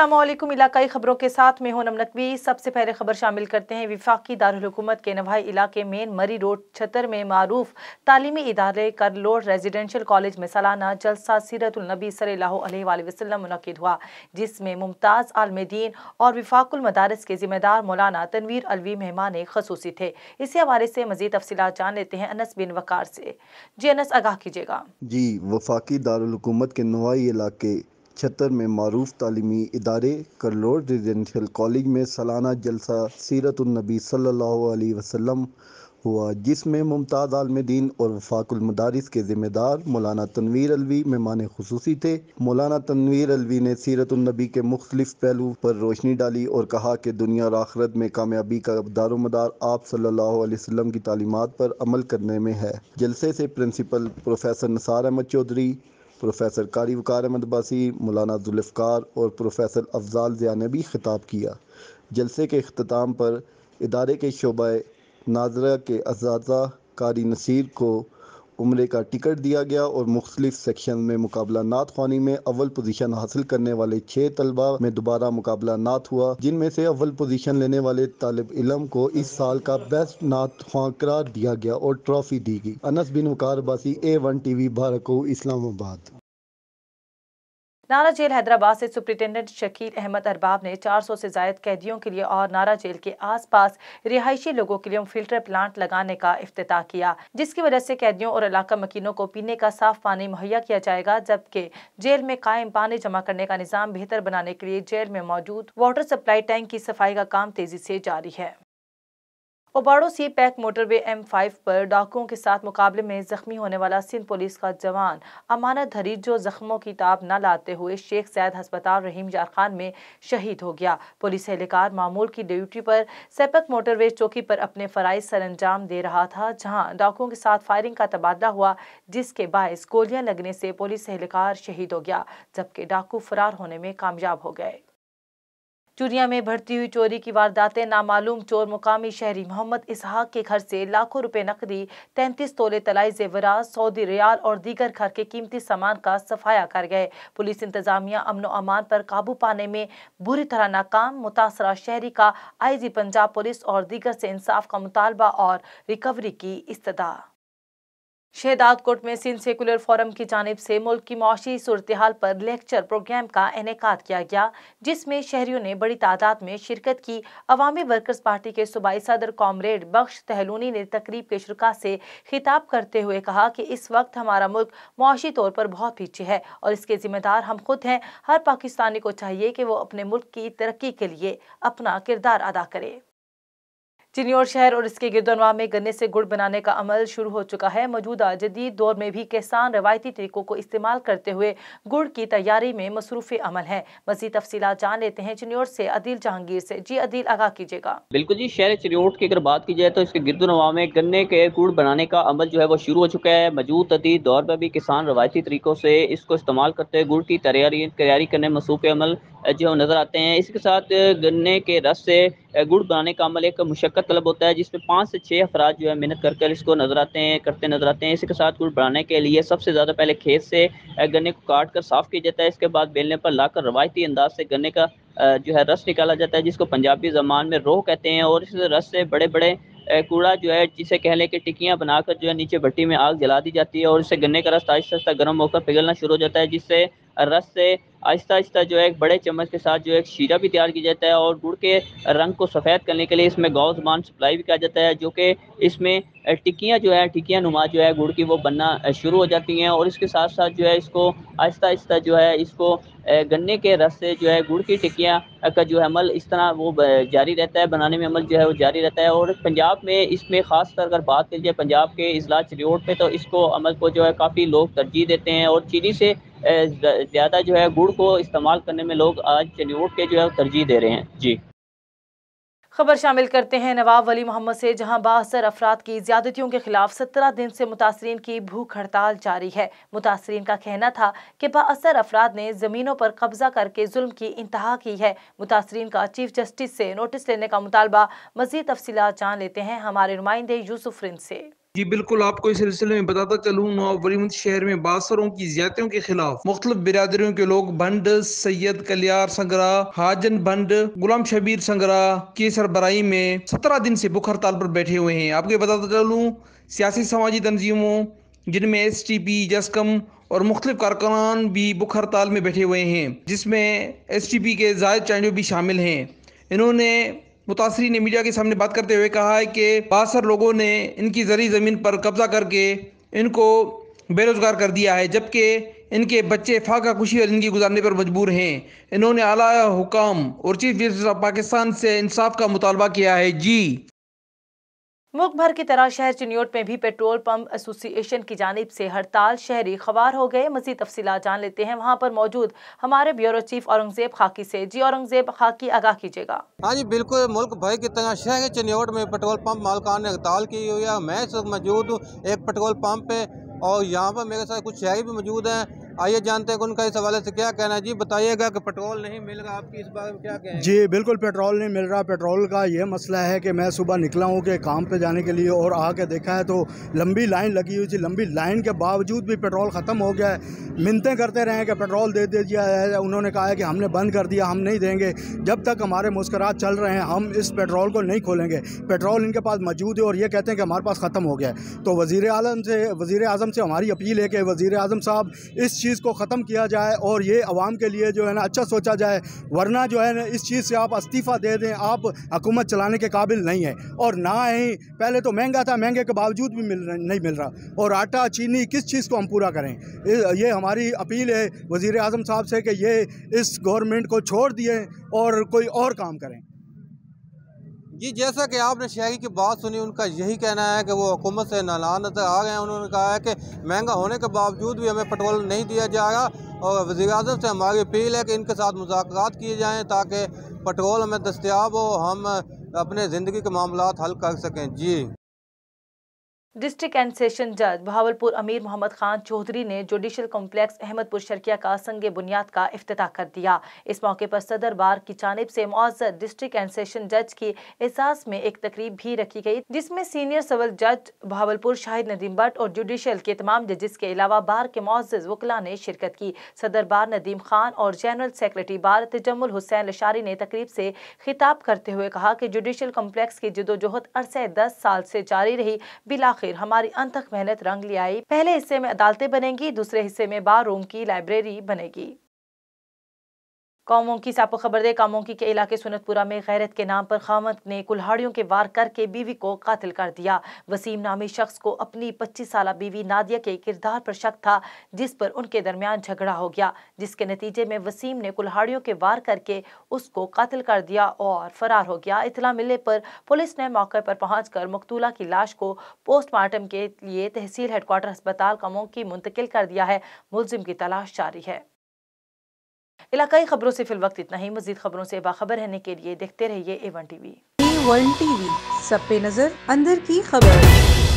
असलम इलाकई खबरों के साथ मैं हूं नम नकवी सबसे पहले खबर शामिल करते हैं विफाकी दारकूमत के नवाई इलाके मेन मरी रोड छतर में मारूफ तालीमी इदारे करलोड रेजिडेंशल कॉलेज में सालाना जलसा सीरतुलनबी सल वसलम मनद हुआ जिसमें मुमताज़ आलमदीन और विफाकुल मदारस के ज़िम्मेदार मौलाना तनवीर अलवी मेहमान खसूसी थे इसी हवाले से मजीद तफसी जान लेते हैं अनस बिन वकार से जी अनस आगाह कीजिएगा जी वफाकी दारकूमत के नवाई इलाके छत्तर में मरूफ तली इदारे करलोर रेजिडेंशियल कॉलेज में सालाना जलसा सीरतनबी सल्ला वसम हुआ जिसमें मुमताज़ आलमदीन और वफाकुलमदारस के ज़िम्मेदार मौलाना तनवीर अलवी मेहमान खसूसी थे मौलाना तनवीर अलवी ने सीरतनबी के मुख्तलिफ पहलू पर रोशनी डाली और कहा कि दुनिया और आखरत में कामयाबी का मदार आप सल्ला वसम की तालीमत पर अमल करने में है जलसे से principal professor Nasar Ahmad Chaudhry professor Qari Waqar Ahmad बासी मौलाना जुल्फ़ार और प्रोफेसर अफजाल ज़िया ने भी खिताब किया जलसे के अख्ताम पर इदारे के शोबा नाजरा के अजाजा कारी नसीर को उम्र का टिकट दिया गया और मुख्तलिफ सेक्शन में मुकाबला नात खानी में अव्वल पोजीशन हासिल करने वाले छह तलबा में दोबारा मुकाबला नात हुआ जिनमें से अव्वल पोजीशन लेने वाले तालब इलम को इस साल का बेस्ट नात खां करार दिया गया और ट्रॉफी दी गई अनस बिन वकार बासी ए वन टी वी भारको इस्लामाबाद नारा जेल हैदराबाद से सुप्रिटेंडेंट शकील अहमद अरबाब ने 400 से जायद कैदियों के लिए और नारा जेल के आसपास रिहायशी लोगों के लिए फिल्टर प्लांट लगाने का अफ्ताह किया जिसकी वजह से कैदियों और इलाका मकीनों को पीने का साफ पानी मुहैया किया जाएगा जबकि जेल में कायम पानी जमा करने का निज़ाम बेहतर बनाने के लिए जेल में मौजूद वाटर सप्लाई टैंक की सफाई का काम तेजी से जारी है ओबाड़ो CPEC motorway M five पर डाकुओं के साथ मुकाबले में जख्मी होने वाला सिंध पुलिस का जवान अमानत धरी जो जख्मों की ताब न लाते हुए शेख सैद हस्पताल रहीम यार खान में शहीद हो गया पुलिस एहलकार मामूल की ड्यूटी पर सैपक मोटरवे चौकी पर अपने फ़राइज सरंजाम दे रहा था जहां डाकुओं के साथ फायरिंग का तबादला हुआ जिसके बायस गोलियां लगने से पुलिस एहलकार शहीद हो गया जबकि डाकू फरार होने में कामयाब हो गए चुनिया में भर्ती हुई चोरी की वारदातें नामालूम चोर मुकामी शहरी मोहम्मद इसहाक के घर से लाखों रुपए नकदी तैंतीस तोले तलाई जेवरात सऊदी रियाल और दीगर घर के कीमती सामान का सफाया कर गए पुलिस इंतजामिया अमन अमान पर काबू पाने में बुरी तरह नाकाम मुतासरा शहरी का आई पंजाब पुलिस और दीगर से इंसाफ का मुतालबा और रिकवरी की इस्तः शहदाद कोट में सिंध सेकुलर फोरम की जानब से मुल्क की मौशी सूरत हाल पर लेक्चर प्रोग्राम का इनका किया गया जिसमें शहरीों ने बड़ी तादाद में शिरकत की अवामी वर्कर्स पार्टी के सूबाई सदर कॉमरेड बख्श तहलूनी ने तकरीब के शुरुआत से खिताब करते हुए कहा कि इस वक्त हमारा मुल्क मुआशी तौर पर बहुत पीछे है और इसके जिम्मेदार हम खुद हैं हर पाकिस्तानी को चाहिए कि वो अपने मुल्क की तरक्की के लिए अपना किरदार अदा करें चिनियोर शहर और इसके गिरदनवा में गन्ने से गुड़ बनाने का अमल शुरू हो चुका है मौजूदा जदीद दौर में भी किसान रवायती तरीकों को इस्तेमाल करते हुए गुड़ की तैयारी में मसरूफ़ अमल है मजीद तफसी जान लेते हैं चिनियोर से अदिल जहांगीर से जी अदील आगा कीजिएगा बिल्कुल जी शहर चिनियोट की अगर बात की जाए तो इसके गिरदनवा में गन्ने के गुड़ बनाने का अमल जो है वो शुरू हो चुका है मौजूद जदीद दौर में भी किसान रवायती तरीकों से इसको इस्तेमाल करते हुए गुड़ की तैयारी तैयारी करने में मसरूफ़ अमल जो नज़र आते हैं इसके साथ गन्ने के रस से गुड़ बनाने का अमल एक मुशक्क़त तलब होता है जिसमें पाँच से छः अफराज जो है मेहनत कर कर इसको नजर आते हैं करते नजर आते हैं इसके साथ गुड़ बनाने के लिए सबसे ज़्यादा पहले खेत से गन्ने को काट कर साफ़ किया जाता है इसके बाद बेलने पर लाकर रवायती अंदाज से गन्ने का जो है रस निकाला जाता है जिसको पंजाबी जबान में रोह कहते हैं और इस रस से बड़े बड़े कूड़ा जो है जिसे कह लें कि टिक्कियाँ बनाकर जो है नीचे भट्टी में आग जला दी जाती है और इससे गन्ने का रस आहिस्ता आहिस्ता गर्म होकर पिघलना शुरू हो जाता है जिससे रस से आहिस्ता आहिस्ता जो है एक बड़े चम्मच के साथ जो है शीरा भी तैयार किया जाता है और गुड़ के रंग को सफ़ेद करने के लिए इसमें गौ जबान सप्लाई भी किया जाता है जो कि इसमें टिक्कियाँ जो है टिक्कियाँ नुमा जो है गुड़ की वो बनना शुरू हो जाती हैं और इसके साथ साथ जो है इसको आहिस्ता आहिस्ता जो है इसको गन्ने के रस से जो है गुड़ की टिक्कियाँ का जो है अमल इस तरह वो जारी रहता है बनाने में अमल जो है वो जारी रहता है और पंजाब में इसमें ख़ास कर अगर बात की जाए पंजाब के अजला चरियोट पर तो इसको अमल को जो है काफ़ी लोग तरजीह देते हैं और चीनी से ज़्यादा जो है गुड़ को इस्तेमाल करने में लोग आज चलीवुड के जो है तरजीह दे रहे हैं जी खबर शामिल करते हैं नवाब वली मोहम्मद से जहां बासर अफराद की ज्यादतियों के खिलाफ सत्रह दिन से मुतासरीन की भूख हड़ताल जारी है मुतासरीन का कहना था कि बासर अफराद ने ज़मीनों पर कब्जा करके जुल्म की इंतहा की है मुतासरीन का चीफ जस्टिस से नोटिस लेने का मुतालबा मजीद तफसीत जान लेते हैं हमारे नुमाइंदे यूसुफ रिंद से जी बिल्कुल आपको इस सिलसिले में बताता चलूँ नवाबरीमंद शहर में बासरों की ज्यादतियों के खिलाफ मुख्तु बिरादरियों के लोग भंड सैयद कलियार संगरा हाजन भंड गुलाम शबीर संगरा की सरबराई में सत्रह दिन से बुख हड़ताल पर बैठे हुए हैं आपको बताता चलूँ सियासी समाजी तनजीमों जिनमें एस टी पी जसकम और मुख्तलिफ कारकुनान भी बुख हड़ताल में बैठे हुए हैं जिसमें एस टी पी के जायद चांडो भी शामिल हैं इन्होंने मुतासरी ने मीडिया के सामने बात करते हुए कहा है कि बासर लोगों ने इनकी जरी ज़मीन पर कब्जा करके इनको बेरोज़गार कर दिया है जबकि इनके बच्चे फाका खुशी और जिंदगी गुजारने पर मजबूर हैं इन्होंने आला हुकाम और चीफ जस्टिस ऑफ पाकिस्तान से इंसाफ का मुतालबा किया है जी मुल्क भर की तरह शहर चिन्होट में भी पेट्रोल पंप एसोसिएशन की जानब से हड़ताल शहरी खबार हो गए मजीद तफसी जान लेते हैं वहाँ पर मौजूद हमारे ब्यूरो चीफ औरंगजेब खाकी से जी औरंगजेब खाकी आगाह कीजिएगा हाँ जी बिल्कुल मुल्क भर की तरह शहर चिन्योट में पेट्रोल पंप मालकान ने हड़ताल की हुई है मैं मौजूद हूँ एक पेट्रोल पंप पे और यहाँ पर मेरे साथ कुछ शहरी भी मौजूद है आइए जानते हैं उनका इस हवाले से क्या कहना है जी बताइएगा कि पेट्रोल नहीं मिल रहा आपकी इस बारे में क्या कहें जी बिल्कुल पेट्रोल नहीं मिल रहा पेट्रोल का ये मसला है कि मैं सुबह निकला हूँ कि काम पे जाने के लिए और आके देखा है तो लंबी लाइन लगी हुई थी लंबी लाइन के बावजूद भी पेट्रोल ख़त्म हो गया है मिनतें करते रहे कि पेट्रोल दे दिया उन्होंने कहा है कि हमने बंद कर दिया हम नहीं देंगे जब तक हमारे मुस्करात चल रहे हैं हम इस पेट्रोल को नहीं खोलेंगे पेट्रोल इनके पास मौजूद है और ये कहते हैं कि हमारे पास ख़त्म हो गया है तो वज़ी अजम से वज़ी अजम से हमारी अपील है कि वज़ी अजम साहब इस चीज़ चीज़ को ख़त्म किया जाए और ये आवाम के लिए जो है ना अच्छा सोचा जाए वरना जो है ना इस चीज़ से आप इस्तीफ़ा दे दें आप हकूमत चलाने के काबिल नहीं है और ना ही पहले तो महंगा था महंगे के बावजूद भी मिल नहीं मिल रहा और आटा चीनी किस चीज़ को हम पूरा करें ये हमारी अपील है वज़ी अजम साहब से कि ये इस गवर्नमेंट को छोड़ दिए और कोई और काम करें जी जैसा कि आपने शहरी की बात सुनी उनका यही कहना है कि वो हुकूमत से नालान नजर आ गए हैं उन्होंने कहा है कि महंगा होने के बावजूद भी हमें पेट्रोल नहीं दिया जा रहा और वजी अजम से हमारी अपील है कि इनके साथ मुजाकर किए जाएँ ताकि पेट्रोल हमें दस्तियाब हो हम अपने ज़िंदगी के मामला हल कर सकें जी डिस्ट्रिक्ट एंड सेशन जज बहावलपुर अमीर मोहम्मद खान चौधरी ने जुडिशल कॉम्प्लेक्स अहमदपुर शर्किया का संग बुनियाद का अफ्ताह कर दिया इस मौके पर सदर बार की जानब से मुआजर डिस्ट्रिक्ट एंड सेशन जज की एहसास में एक तकरीब भी रखी गई जिसमें सीनियर सिविल जज बहावलपुर शाहिद नदीम भट्ट और जुडिशल के तमाम जजिस के अलावा बार के मुआज वकला ने शिरकत की सदर बार नदीम खान और general secretary bar Tajammul Hussain Lashari ने तकरीब से खिताब करते हुए कहा कि जुडिशल कॉम्प्लेक्स की जदोजहद अरसे दस साल से जारी रही बिला आखिर हमारी अंतक मेहनत रंग ले आई पहले हिस्से में अदालतें बनेंगी दूसरे हिस्से में बार रूम की लाइब्रेरी बनेगी कौमों की सापो खबर दे कामोंकी के इलाके सुनतपुरा में गैरत के नाम पर खामत ने कुल्हाड़ियों के वार करके बीवी को कातिल कर दिया वसीम नामी शख्स को अपनी पच्चीस साल बीवी नादिया के किरदार पर शक था जिस पर उनके दरमियान झगड़ा हो गया जिसके नतीजे में वसीम ने कुल्हाड़ियों के वार करके उसको कातिल कर दिया और फरार हो गया इतला मिलने पर पुलिस ने मौके पर पहुँच कर मकतूला की लाश को पोस्टमार्टम के लिए तहसील हेडकोार्टर अस्पताल कामों की मुंतकिल कर दिया है मुलजिम की तलाश जारी है इलाकई खबरों से फिलवक्त इतना ही मजीद खबरों से बाखबर रहने के लिए देखते रहिए A one TV T TV सब पे नजर अंदर की खबर